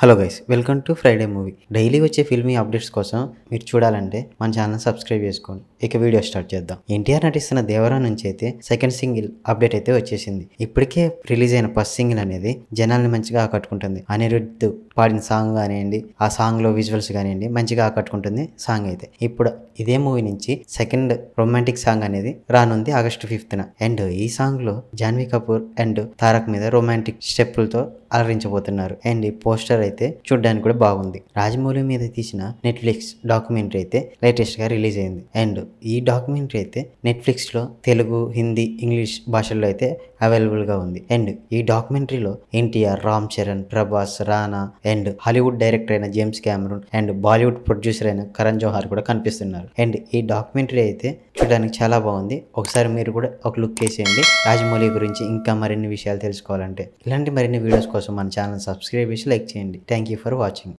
hello guys welcome to Friday movie daily వచ్చే filmy updates కోసం మీరు చూడాలంటే మన ఛానల్ సబ్స్క్రైబ్ చేసుకోండి ఇక వీడియో స్టార్ట్ చేద్దాం ఎన్టీఆర్ నటిస్తున్న దేవరా నుంచి అయితే సెకండ్ సింగిల్ అప్డేట్ అయితే వచ్చేసింది ఇప్పటికే రిలీజ్ అయిన ఫస్ట్ సింగిల్ అనేది జనాల్ని మంచిగా ఆకట్టుకుంటుంది అనిరుద్ధ్ పాడిన సాంగ్ కానివ్వండి ఆ సాంగ్లో విజువల్స్ కానివ్వండి మంచిగా ఆకట్టుకుంటుంది సాంగ్ అయితే ఇప్పుడు ఇదే మూవీ నుంచి సెకండ్ రొమాంటిక్ సాంగ్ అనేది రానుంది ఆగస్టు ఫిఫ్త్న అండ్ ఈ సాంగ్లో జాన్వీ కపూర్ అండ్ తారక్ మీద రొమాంటిక్ స్టెప్పులతో అలరించబోతున్నారు అండ్ ఈ పోస్టర్ అయితే చూడడానికి కూడా బాగుంది రాజమౌళి మీద తీసిన నెట్ఫ్లిక్స్ డాక్యుమెంటరీ అయితే లేటెస్ట్గా రిలీజ్ అయింది అండ్ ఈ డాక్యుమెంటరీ అయితే నెట్ఫ్లిక్స్ లో తెలుగు హిందీ ఇంగ్లీష్ భాషల్లో అయితే అవైలబుల్ గా ఉంది అండ్ ఈ డాక్యుమెంటరీలో NTR Ram Charan Prabhas Rana and Hollywood director అయిన James Cameron and Bollywood producer అయిన కరణ్ జోహార్ కూడా కనిపిస్తున్నారు అండ్ ఈ డాక్యుమెంటరీ అయితే చూడడానికి చాలా బాగుంది ఒకసారి మీరు కూడా ఒక లుక్ వేసేయండి రాజమౌళి గురించి ఇంకా మరిన్ని విషయాలు తెలుసుకోవాలంటే ఇలాంటి మరిన్ని వీడియోస్ కోసం మన ఛానల్ సబ్స్క్రైబ్ చేసి లైక్ చేయండి థ్యాంక్ ఫర్ వాచింగ్